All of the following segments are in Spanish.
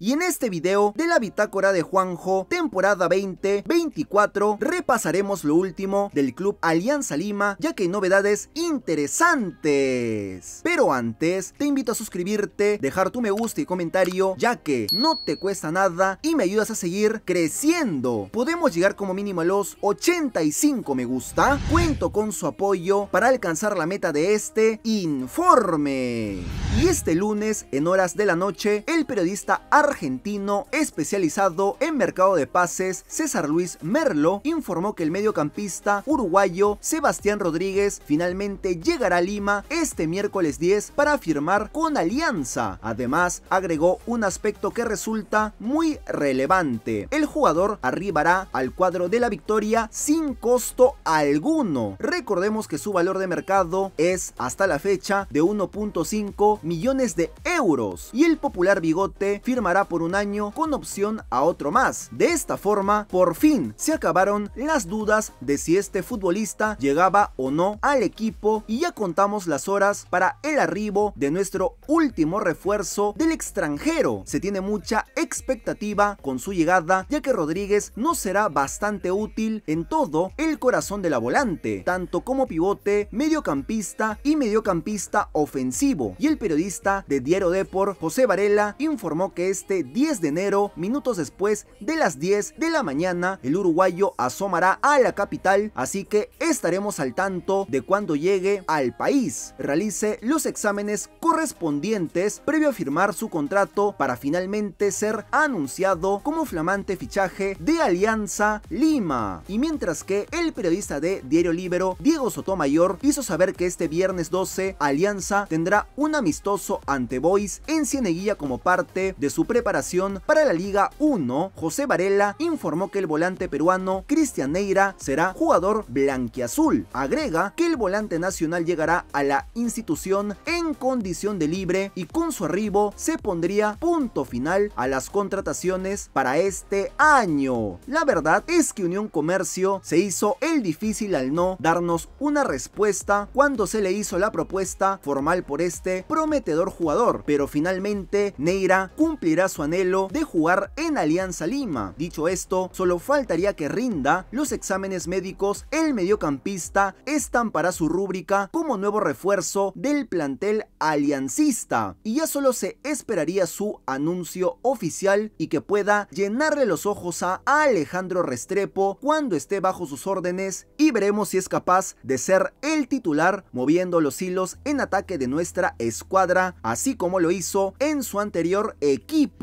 Y en este video de la bitácora de Juanjo, temporada 20-24, repasaremos lo último del club Alianza Lima, ya que hay novedades interesantes. Pero antes, te invito a suscribirte, dejar tu me gusta y comentario, ya que no te cuesta nada y me ayudas a seguir creciendo. Podemos llegar como mínimo a los 85 me gusta. Cuento con su apoyo para alcanzar la meta de este informe. Y este lunes, en horas de la noche, el periodista argentino especializado en mercado de pases, César Luis Merlo, informó que el mediocampista uruguayo Sebastián Rodríguez finalmente llegará a Lima este miércoles 10 para firmar con Alianza. Además, agregó un aspecto que resulta muy relevante. El jugador arribará al cuadro de la victoria sin costo alguno. Recordemos que su valor de mercado es hasta la fecha de 1.5 millones de euros y el popular bigote firmará por un año con opción a otro más. De esta forma, por fin se acabaron las dudas de si este futbolista llegaba o no al equipo y ya contamos las horas para el arribo de nuestro último refuerzo del extranjero. Se tiene mucha expectativa con su llegada ya que Rodríguez no será bastante útil en todo el corazón de la volante, tanto como pivote, mediocampista y mediocampista ofensivo. Y el periodista de Diario Depor, José Varela, informó que este este 10 de enero, minutos después de las 10 de la mañana, el uruguayo asomará a la capital, así que estaremos al tanto de cuando llegue al país, realice los exámenes correspondientes previo a firmar su contrato para finalmente ser anunciado como flamante fichaje de Alianza Lima. Y mientras que el periodista de Diario Libero, Diego Sotomayor, hizo saber que este viernes 12 Alianza tendrá un amistoso ante Boys en Cieneguilla como parte de su preparación para la Liga 1, José Varela informó que el volante peruano Cristian Neira será jugador blanquiazul. Agrega que el volante nacional llegará a la institución en condición de libre y con su arribo se pondría punto final a las contrataciones para este año. La verdad es que Unión Comercio se hizo el difícil al no darnos una respuesta cuando se le hizo la propuesta formal por este prometedor jugador, pero finalmente Neira cumplirá su anhelo de jugar en Alianza Lima. Dicho esto, solo faltaría que rinda los exámenes médicos, el mediocampista estampará su rúbrica como nuevo refuerzo del plantel aliancista y ya solo se esperaría su anuncio oficial y que pueda llenarle los ojos a Alejandro Restrepo cuando esté bajo sus órdenes y veremos si es capaz de ser el titular moviendo los hilos en ataque de nuestra escuadra, así como lo hizo en su anterior equipo.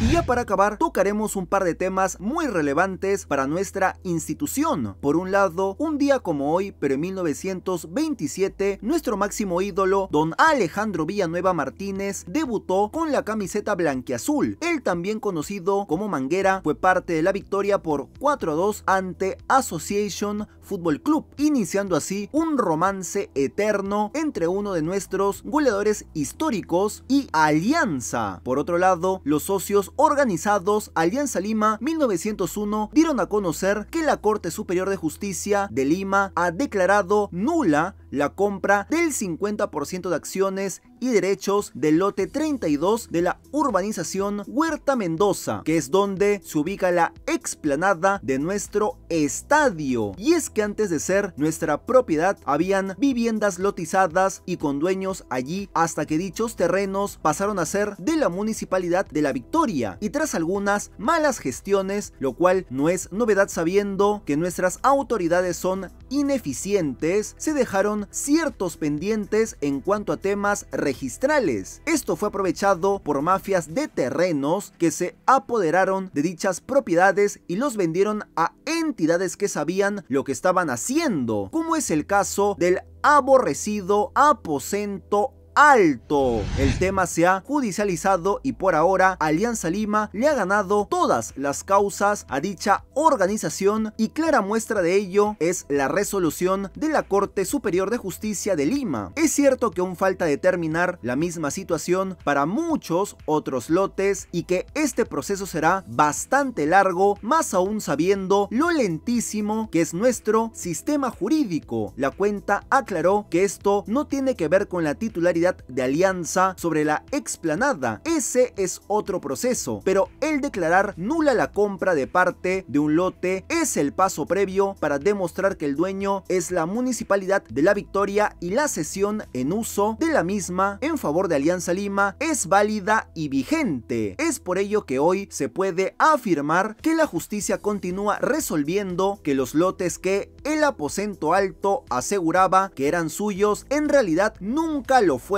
Y ya para acabar, tocaremos un par de temas muy relevantes para nuestra institución. Por un lado, un día como hoy, pero en 1927, nuestro máximo ídolo, don Alejandro Villanueva Martínez, debutó con la camiseta blanquiazul. Él también conocido como Manguera, fue parte de la victoria por 4-2 ante Association Football Club, iniciando así un romance eterno entre uno de nuestros goleadores históricos y Alianza. Por otro lado, los socios organizados Alianza Lima 1901 dieron a conocer que la Corte Superior de Justicia de Lima ha declarado nula la compra del 50% de acciones y derechos del lote 32 de la urbanización Huerta Mendoza, que es donde se ubica la explanada de nuestro estadio. Y es que antes de ser nuestra propiedad habían viviendas lotizadas y con dueños allí hasta que dichos terrenos pasaron a ser de la municipalidad de la victoria y tras algunas malas gestiones, lo cual no es novedad sabiendo que nuestras autoridades son ineficientes, se dejaron ciertos pendientes en cuanto a temas registrales. Esto fue aprovechado por mafias de terrenos que se apoderaron de dichas propiedades y los vendieron a entidades que sabían lo que estaban haciendo, como es el caso del aborrecido aposento alto. El tema se ha judicializado y por ahora Alianza Lima le ha ganado todas las causas a dicha organización y clara muestra de ello es la resolución de la Corte Superior de Justicia de Lima. Es cierto que aún falta determinar la misma situación para muchos otros lotes y que este proceso será bastante largo, más aún sabiendo lo lentísimo que es nuestro sistema jurídico. La cuenta aclaró que esto no tiene que ver con la titularidad de alianza sobre la explanada. Ese es otro proceso, pero el declarar nula la compra de parte de un lote es el paso previo para demostrar que el dueño es la municipalidad de La Victoria y la cesión en uso de la misma en favor de Alianza Lima es válida y vigente. Es por ello que hoy se puede afirmar que la justicia continúa resolviendo que los lotes que el aposento alto aseguraba que eran suyos en realidad nunca lo fueron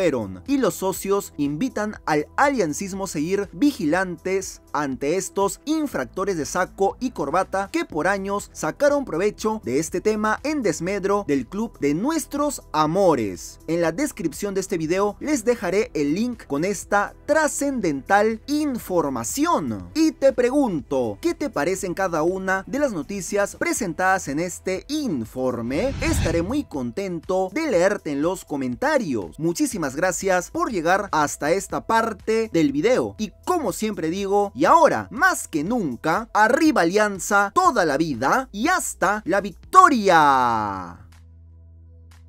y los socios invitan al aliancismo a seguir vigilantes ante estos infractores de saco y corbata que por años sacaron provecho de este tema en desmedro del club de nuestros amores. En la descripción de este video les dejaré el link con esta trascendental información. Y te pregunto, ¿qué te parecen cada una de las noticias presentadas en este informe? Estaré muy contento de leerte en los comentarios. Muchísimas gracias por llegar hasta esta parte del video. Y como siempre digo, y ahora, más que nunca, arriba Alianza toda la vida y hasta la victoria.